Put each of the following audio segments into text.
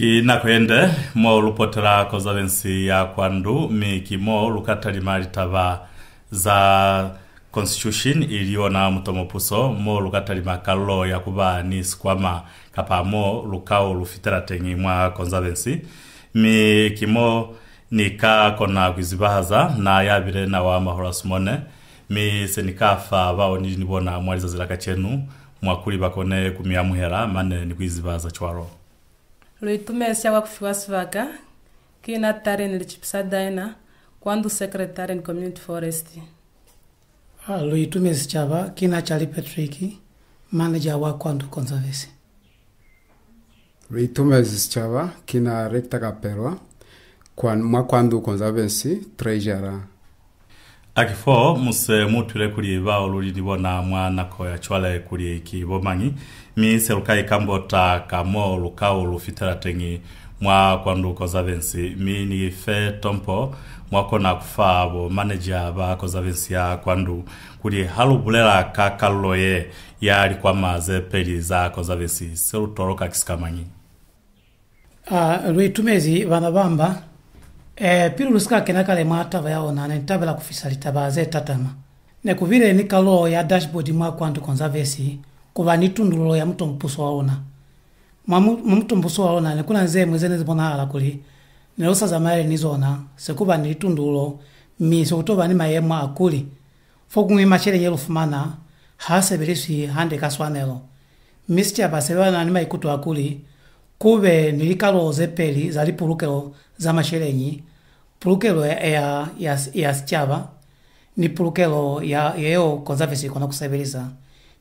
kinakwende mo lupotela conservancy ya kwandu mo lukatali malitava za constitution iliyo na mutomopuso mo lukatali makalo ya kuba ni sikwama mo lukao lufitela tengi mwa conservancy mikimo kona kwizivahaza na yavile nawa maholo sumone vao nikafa vaonili mwaliza zilaka chenu mwakuli bakone kumiamuhera mane nikwizivahaza chwaro loitumesiya kwakufiwasiwaka kiina tareni licipisya daina kwandu secretary ni community forest ah, loitumesi cava kiina cali patrick manager wa kwandu conservancy loitumesi cava kiina recta kapelwa kwa, mwa kwandu conservancy treasurer akifo muse mutwile kuli bao lulili bona mwana ko yachwale kuli kibomangi mise lukai kambota kamo lukao lufitela tengi mwa kwandu kozavensi mi ni fe tompo mwakona kufa bo manaja ba kozavensi ya kwandu kuli halubulela kakaloye yali maze peli za kozavensi selutoloka kisikamanyi uh, ah, lwitumezi vanabamba Eh, e, pili ulusika kenakala imwe attava yaonana ntavela kufisalitabaza etatama nekuvilenika lowo ya dashboard mwaku anthu konzavesi kuva ni tundululo ya mtompuso waona waona waonani kuna mwezene zene ala kuli nilosaza maele nizona sikuva ni tundululo miso kutova ni mayemwe akuli fokumwe machere yelufumana hasepeliswi handikaswanelo misi ciapasewana ni maikutu akuli kuve nilikalowo zepeli zalipulukelo za maxelenyi pulukelo ya, ya, ya, ya ni pulukelo ya yeyo conservancy ikona kusabiriza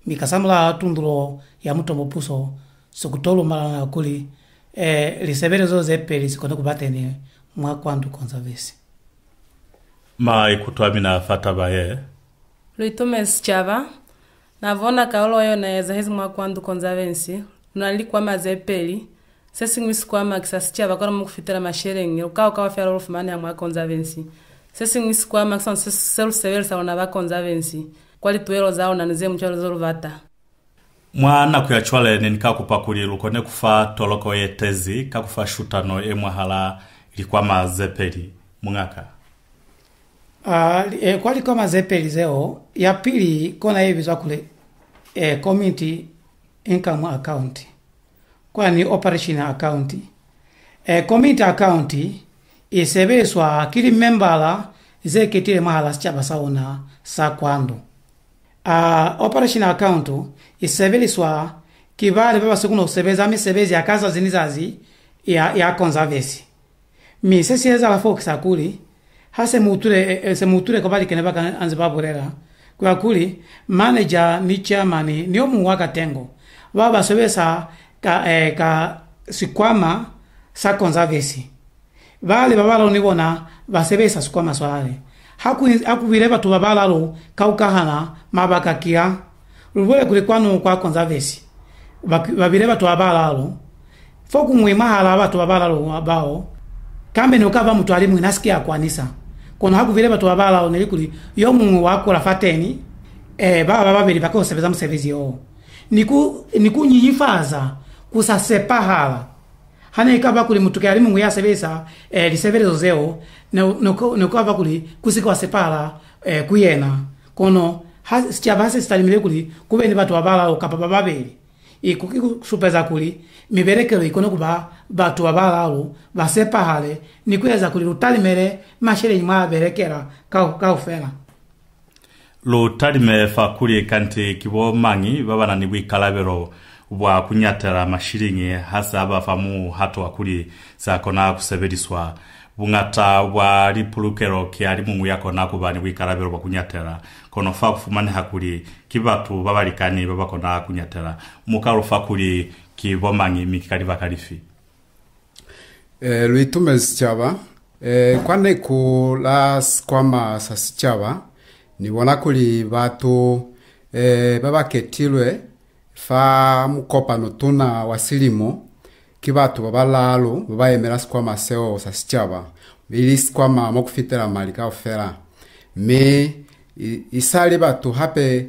mikasamula tundulo ya mutombo puso na kuli eh, liseverizo zepe lisikone kubateni mwa kwandu conservancy ma fata ba ye luitume na vona kaolo yo naeza hezi mwa kwandu conservancy nunalikwama zepeli sesingi sikwama kisasi vakora mukufitira masharing ukava kavafyara ulufumani hamwe a conservancy sesingi sikwama kisano selusevelesa vensi va conservancy kwalituelo zao nanize mutshalo zoluvata mwana kuyatshwalene nikakupakulile kone kufa toloko yetezi kakufa xutano emwahala likwama zepeli mung'aka uh, ah, e, eh, kwalikwama zepeli zeo yapili kona yevi zwakule e, eh, community income account kwani operation account e committee account isebeswa kili membala zeketile mahala sichabasaona sakwando a operation account isebeliswa kivali vavasikuno kusebeza misebezi yakasa zinizazi ya, ya conservancy mi conservacy la fox akuli hase muture e, e se semutule kopali kene paka kwa kuli manager ni chairman ni omu omuwa katengo vavasobesa ka, eh, ka sikwama sa konzavesi vale vavalalo nivona vasevesa sikwama swale hakuvile vatu vavalalo kaukahana mavakakiya luvule kuli kwanu kwa konzavesi vavile vatu vavalalo fokumwe mwahala vatu vavalalo kambe kambeni ukava mutu ali mwina sikiya akwanisa kono hakuvile vatu vavalalo nili kuli yomumwe wakula fateni eh, vava vavili vakoseveza musevezi yowo nikunyiyifaza niku kusasepahala hana ikaba kuli muthuka ali mungu yasevesa eh, lisevelezo zeu nokava kuli kusikwasepahala eh, kuyena kono sichavase sitalimile kuli kuvene vathu vavala ukapapa vaveli ikusupeza kuli mivelekelo ikone kuba kuva vathu vavalalu vasepahale nikuyeza kuli lutalimele masheleni mwa avelekela kaufela lutalime fakuli kanthi kivo mangi vavanani bwikalavelo bwa kunyatala mashilingi hasi abafamu hatu akuli sakona kusebeliswa bung'ata bwa lipulukelo kyali mungu yakona kubani bwikalabilo bwa kunyatela kono fa kufumaneha kuli kibatu babalikani babakona kunyatela mukalo fa kuli kibomangi mikikali bakalifi e, lwitume sichaba e, kwane kula kwama sa sichaba nibona kuli batu e, babaketilwe fa mukopano tuna wasilimo kivatu vavalalu vavayemela sikwama seo sasityava ili sikwama mokufitela mali kaofela me isali vatu hape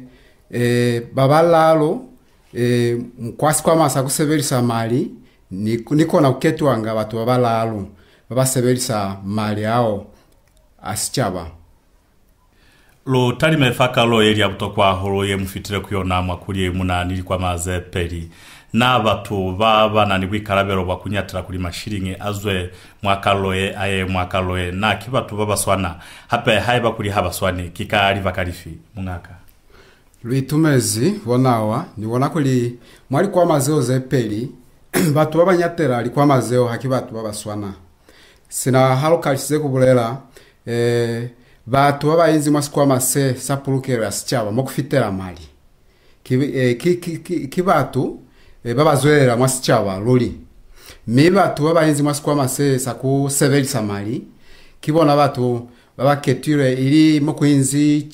e, vavalalu e, mukwasikwama sakusevelisa mali nikona kuketiwanga vatu vavalalu vavasevelisa mali ao asityava lo talima efaka lo eli abutokwahulo ye mufitile kuyona mwakuli munanili kwa mazepeli n'abatu baba nani bwikarabero kunyatila kuli mashilingi azwe mwakaloye aye mwakaloye naki batu babaswana hape haye bakuli habaswani kikali vakalifi mung'aka lwitumezi wonawa niwona kuli mwali kwamazeo zepeli batu babanyatela ali kwamazeo haki batu babaswana sina halukalishize kubulela eh, bantu babahinzi masi kwamase sapulukera sichaba mokufitera mali eh, kibatu eh, babazwerera mwasi chaba luli mi batu babahinzi mwasi kwamase sakusebelisa mali kibona batu babaketire ili mukuhinzi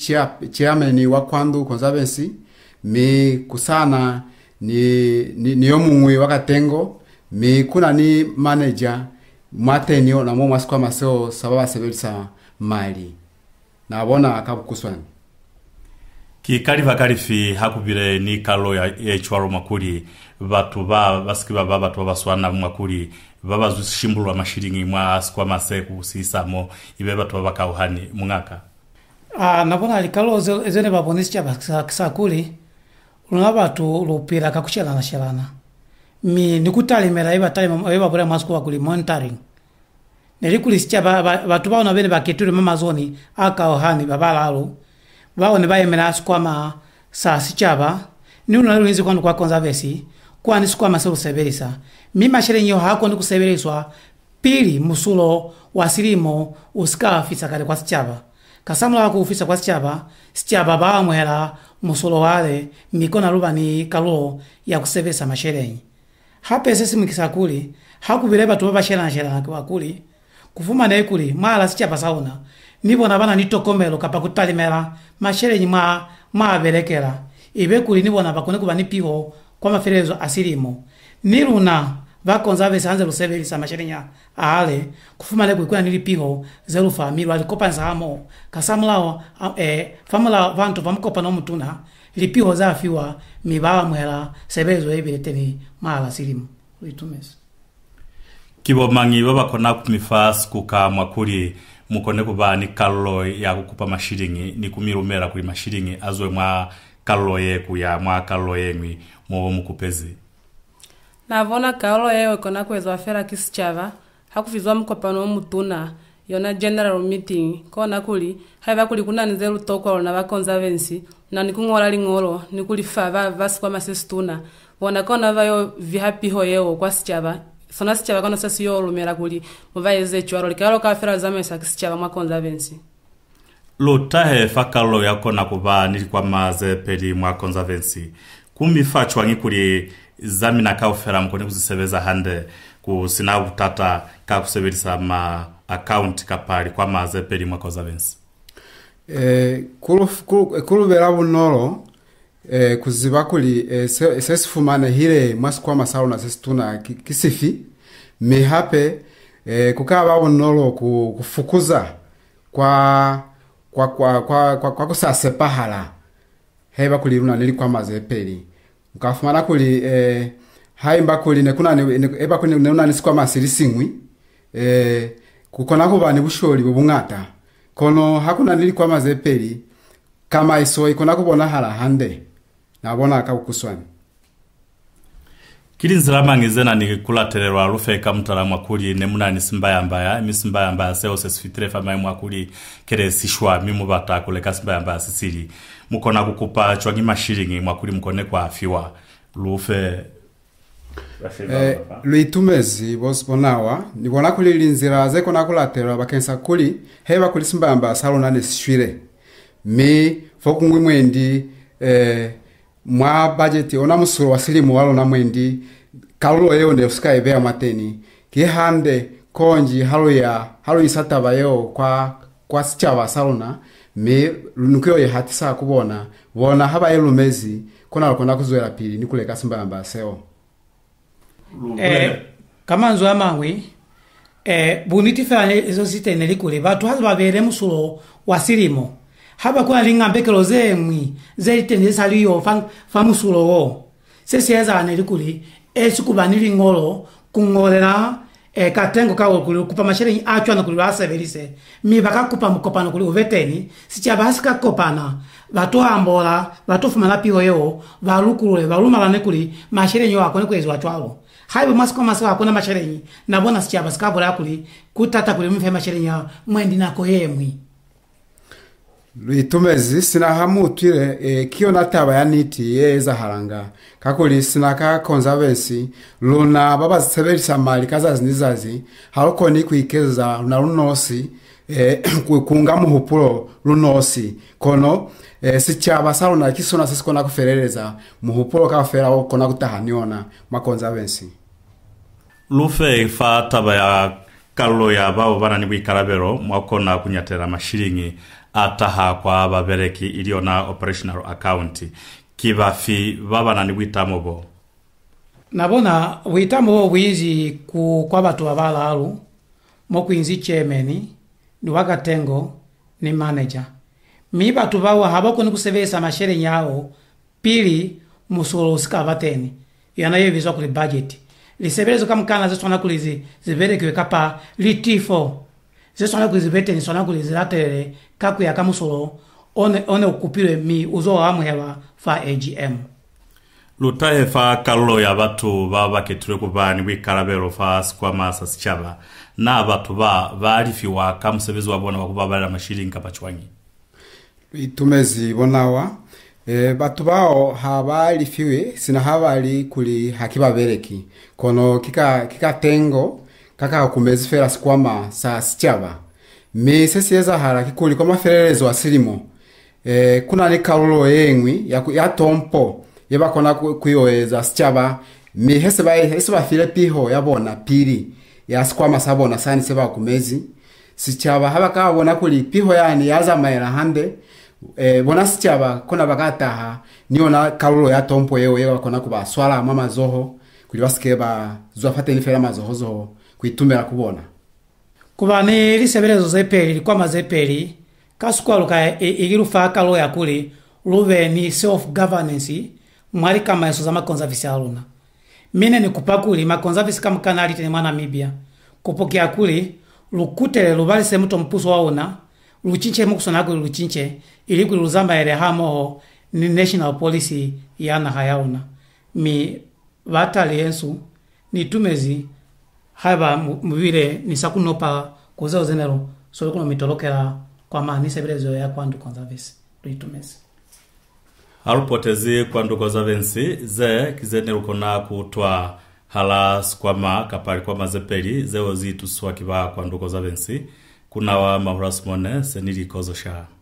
chiameni wa kwandu konza bensi mi kusana ni, ni, ni omungwi wakatengo mi kuna ni manager mwatenio namwo mwasi kwamaseo sababasebelisa mali nabona kabukuswani kikaliva kalifi hakupile ni kalo yechiwalo mwakuli vatu va vasiki vava vatu vavaswana mwakuli vavazusimbulwa mashilingi mwa asikwama se kusiyisamo ive vatu vavakauhani mung'aka ah, napona ali kalo zene vaponesi chavakisakuli luna vatu lupira kakuxelanaxelana mi nikutalima ivapula mwasikuwa kuli monitoring nelikulisicha vathu vaona vene vakhetule mamazoni aka ohani vavalalu vaone vayemera asikwama sa sicava niuna lulinzi kwanu kwakonza vesi kwani sikwama silusevelisa mimaxelenyo hakoni kuseveliswa pili musulo wa silimo usikafisa kale kwa sicava kasamula akufisa kwa sicava sicava vaamwela musulo wale mikona luvani kalulo yakusevelisa maxelenyi hapese simwikisa kuli hakuvilepa tuva vaxelanxelana akuli kufuma naye kuli mwala sichapasauna nivona vana nitokomelo kapa kutalimela maxelenyi mwa mwavelekela ibe kuli nivona vakone kuva ni piwo kwa mafelezo asilimo ni luna vakonza avesi anze lusevelisa maxelenya ale kufuma naye kuli kuna piho lipiwo zelufa milu amo kasamulawo e, famula vantu vamukopana omutuna lipiwo zafiwa miva vamwela sevelezo evileteni mwala silimo uitumesa baba kona kumifas kuka makuri mukone kuba ni kalo ya kukupa mashiringi ni kumirumera kuli mashiringi azwe mwa kalo ye kuya mwa kalo ye mwi mwa mkupezi navona kalolo yewe kona kuweza wafera kisi chava hakufizwa mkopano mutuna yona general meeting kona kuli haiva kuli kuna kunanize toko na vaconservancy na nikungola ling'olo nikulifa va vasikwa masisi tuna vona kona vayo vihapiho yewo kwa sichava sona sichava kanosa siyoolumira kuti muvaeze chiwalo likalo kafera zamesa sichava mwa conservancy lutahe fakalo yakona kuva nili peli mwa conservancy kumifa chwangi kuli zamina kaufera mukone kuziseveza hande kusina utata kakusevelisa ma account kapali kwamaze peli mwa conservancy eh, kuluvera kulu, kulu bunolo eh, kuzibakuli eh, se, sesifumane hile mwasikwama sauna sesi tuna kisifi mihape eh, kukaba bunolo kufukuza kwa kwa kwa kwa kwa, kwa kusase pahala heba kuli runa nili kwa mazepeli mkafumana kuli e, eh, mba kuli nekuna ne, eba kuli nekuna nisikwa masiri singwi eh, kukona kuwa ni busholi bubungata kono hakuna nili kwa mazepeli kama iso ikona kubona hala hande nabona kakukuswani kilinzila mangize nani kulatererwa lufeka mutala mwakuli nemunani simbayambaya imisimbayambaya seose sifitire famayi mwakuli kele sishwa mimuvata kuleka simbayambaya sisili mukona kukupa chwangi mashilingi mwakuli mukone kwafiwa lufe eh, lwitumezi bosi bonawa nibona kuli li linzila zekona kulatererwa bakensa kuli heba kuli simbayambaya salonane sishwile mi fokungwi mwendi eh, mwa bajeti ona musuru wasilimu walo na mwendi kalulo yeo ne usika ebea mateni kihande konji halo ya halo isataba yeo kwa kwa sichaba salona me nukio ye hatisa kubona bona haba yelo mezi kona kona kuzwera pili nikuleka simba ya baseo eh kama kamanzo amawe eh buniti fane izo sitene likule batu hazo babere musuro wasilimo haba kuna ling'ambe kelo zemwi zelitende famusulowo sesiyezana likuli esikuba niling'olo kung'olela e, katengo kawo kuli kupa masheleni acho ana kuli vasevelise mi mukopano kuli uveteni sicava asikakopana vatoambola vatofumala piwo yewo valukulule valumalane kuli masheleni yo akone kuezi wachwalo haiwe mwasikoma siwa akona masheleni navona kuli kutata kuli mufe masheleni yawo mwendi nako itumezi utwile e, kiyo nataba ya yaniti yeza haranga kakuli sinaka konzavensi luna baba zisebeli samali kaza zinizazi nizazi ni kuikeza na lunosi e, kukunga muhupulo lunosi kono e, si chaba sichaba saluna kisona sisi kona kufeleleza muhupulo o kona kutahaniona mwakonzavensi lufe ifa taba ya kalo ya babo bana ni bwikarabelo mwakona kunyatera mashiringi ataha kwa babereki iliyo na operational account kibafi babana ni bwitamo bo nabona bwitamo bo bwizi ku kwa batu babalalu mokwinzi chemeni ni wakatengo ni manager mi batu bawa ni kusevesa mashere nyao pili musolo usikavateni yanayevizwa kuli budget lisebelezo kamkana zisona kulizi ziverekiwe kapa litifo zesõna kuizi ve teni sõna kulizi one, one okupilwe mi uzo wa fa agm lutahe fa kalulo ya vatu va vakhetulwe kuvani bwikalavelo fa sikwama sasichava na vatu va vaalifiwa ka musevezi wa vona maxilinga paciwangi itumezi vonawa e, eh, vatu vao havalifiwe sina havali kuli hakivaveleki kono kika, kika tengo kaka akumezifera sikwama saa sichava misesiyeza hala kikuli kwa kwamaferelezo asilimo e, kuna ni kaulo yeng'wi yatompo yebakona kwiyoeza sichava mihesi bafile piho yabona pili yasikwama sabona sani sebakumezi sichava habakabona kuli piho yani yazamaela hande e, bona sichava kona bakataha niona ya tompo yewe yebakona kubaswala mwa mazoho kuli basike bazwafate nifela mazohozoho kwitumira kubona kubani liseberezo zepeli likwama zepeli kasukwaluka e, e, ililufaka loya kuli luve ni self governance mwali kamayeso za makonzavisi aluna mine kupakuli makonzavisi kamkanali tene mwa namibia kupokea kuli lukutele luvalise muto mpuso wauna luchinche kuli luchinche ilikuli luzamba ere hamoho ni national policy yanaha yauna mi vatali yensu tumezi haiba muvile nisakunopa kuza zenero soli kuno mitolokela kwa kwamanisa vile zoya kwandu konza visi luitumisa alupotezi kwandu konza vensi ze kizenero kona kutwa hala sikwama kapali kwa mazepeli zewo zituswakibaa kwandu konza vensi kunawa mahula simone senili kozo shaa